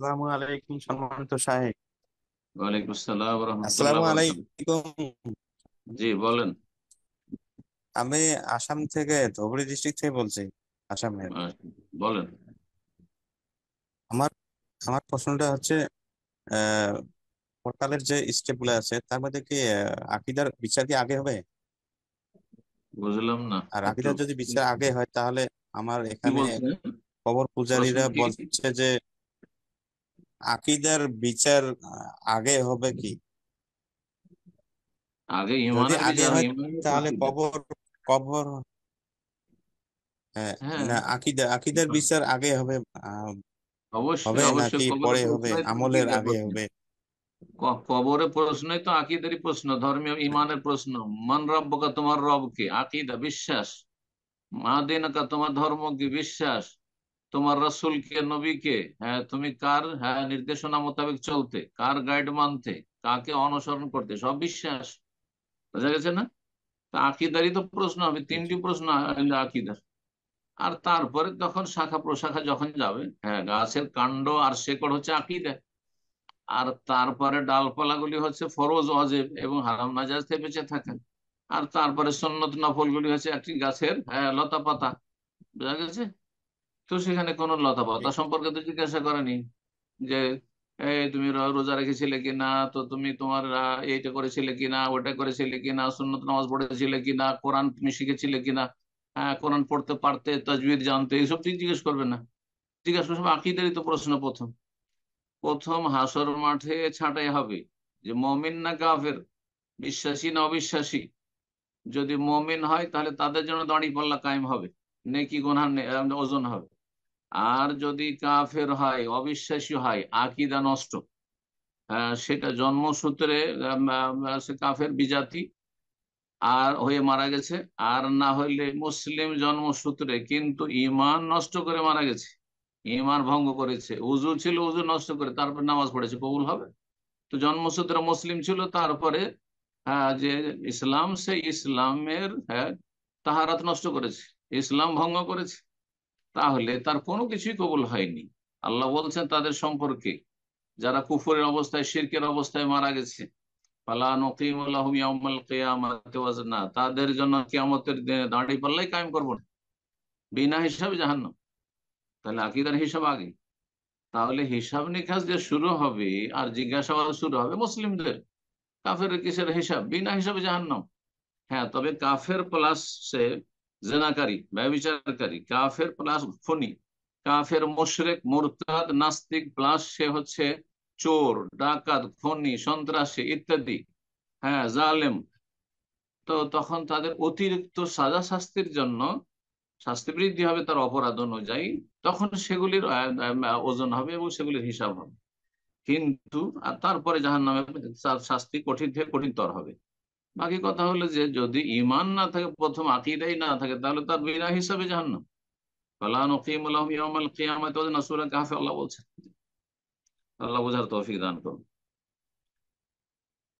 আসসালামু আলাইকুম সম্মানিত সাহেব ওয়ালাইকুম আসসালাম আসসালামু আলাইকুম জি বলেন আমি আসাম থেকে ধুবড়ী ডিস্ট্রিক্ট থেকে বলছি আচ্ছা, বলেন আমার আমার প্রশ্নটা হচ্ছে পোর্টালের যে স্টেপগুলো আছে তার মধ্যে কি আকিদার বিচার কি আগে হবে বুঝলাম না আর আকিদার যদি বিচার আগে হয় তাহলে আমার এখানে কবর পূজারীরা বলছে যে আকিদার বিচার আগে হবে কি আগে ইমানের আগে তাহলে কবর কবর হ্যাঁ, হ্যাঁ না আকিদা আকিদার বিচার আগে হবে অবশ্যই হবে নাকি পরে হবে আমলের আগে হবে কবরের প্রশ্ন তো আকিদারই প্রশ্ন ধর্মীয় ইমানের প্রশ্ন মান রব্বকা তোমার রব রবকে আকিদা বিশ্বাস মা মাদিনকা তোমার ধর্ম কি বিশ্বাস তোমার রসুল কে নবী কে হ্যাঁ তুমি কার হ্যাঁ নির্দেশনা মোতাবেক চলতে কার গাইড মানতে কাকে অনুসরণ করতে সব বিশ্বাস বোঝা গেছে না তা আকিদারই তো প্রশ্ন হবে তিনটি প্রশ্ন আকিদার আর তারপরে তখন শাখা প্রশাখা যখন যাবে হ্যাঁ গাছের কাণ্ড আর শেকড় হচ্ছে আকিদা আর তারপরে ডালপালা গুলি হচ্ছে ফরোজ অজেব এবং হারাম নাজাজ থেকে বেঁচে থাকেন আর তারপরে সন্নত নফল গুলি হচ্ছে একটি গাছের হ্যাঁ লতা পাতা বোঝা গেছে তো সেখানে কোনো লতাপাতা সম্পর্কে তো জিজ্ঞাসা করেনি যে তুমি রোজা রেখেছিলে কিনা তো তুমি তোমার এইটা করেছিলে কিনা ওটা করেছিলে কিনা সুন্নত নামাজ পড়েছিলে কিনা কোরআন তুমি শিখেছিলে কিনা হ্যাঁ কোরআন পড়তে পারতে তাজবির জানতে এইসব তুই জিজ্ঞেস করবে না জিজ্ঞেস করবে আকিদেরই তো প্রশ্ন প্রথম প্রথম হাসর মাঠে ছাঁটাই হবে যে মমিন না কাফের বিশ্বাসী না অবিশ্বাসী যদি মমিন হয় তাহলে তাদের জন্য দাঁড়ি পাল্লা কায়েম হবে নেকি গোনা ওজন হবে আর যদি কাফের হয় অবিশ্বাসী হয় আকিদা নষ্ট হ্যাঁ, সেটা জন্মসূত্রে সে কাফের বিজাতি আর হয়ে মারা গেছে আর না হইলে মুসলিম জন্মসূত্রে কিন্তু ইমান নষ্ট করে মারা গেছে ইমান ভঙ্গ করেছে উজু ছিল উজু নষ্ট করে তারপর নামাজ পড়েছে কবুল হবে তো জন্মসূত্রে মুসলিম ছিল তারপরে হ্যাঁ, যে ইসলাম সেই ইসলামের হ্যাঁ, তাহারাত নষ্ট করেছে ইসলাম ভঙ্গ করেছে তাহলে তার কোনো কিছুই কবুল হয়নি আল্লাহ বলছেন তাদের সম্পর্কে যারা কুফরের অবস্থায় শিরকের অবস্থায় মারা গেছে তাদের জন্য কিয়ামতের দিনে দাঁড়ি পাল্লাই কায়ম করবো না বিনা হিসাবে জাহান্ন তাহলে আকিদার হিসাব আগে তাহলে হিসাব নিকাশ যে শুরু হবে আর জিজ্ঞাসাবাদ শুরু হবে মুসলিমদের কাফের কিসের হিসাব বিনা হিসাবে জাহান্ন হ্যাঁ তবে কাফের প্লাস সে জেনাকারী ব্যবচারকারী কাফের প্লাস ফনি কাফের মোশরেক মোরতাদ নাস্তিক প্লাস সে হচ্ছে চোর ডাকাত ফনি সন্ত্রাসী ইত্যাদি হ্যাঁ জালেম তো তখন তাদের অতিরিক্ত সাজা শাস্তির জন্য শাস্তি বৃদ্ধি হবে তার অপরাধ অনুযায়ী তখন সেগুলির ওজন হবে এবং সেগুলির হিসাব হবে কিন্তু তারপরে জাহান নামে শাস্তি কঠিন থেকে কঠিনতর হবে বাকি কথা হলো যে যদি ইমান না থাকে প্রথম আকিদাই না থাকে তাহলে তার বিনা হিসাবে জাহান্নাম আল্লাহ বলছেন আল্লাহ বোঝার তৌফিক দান করুন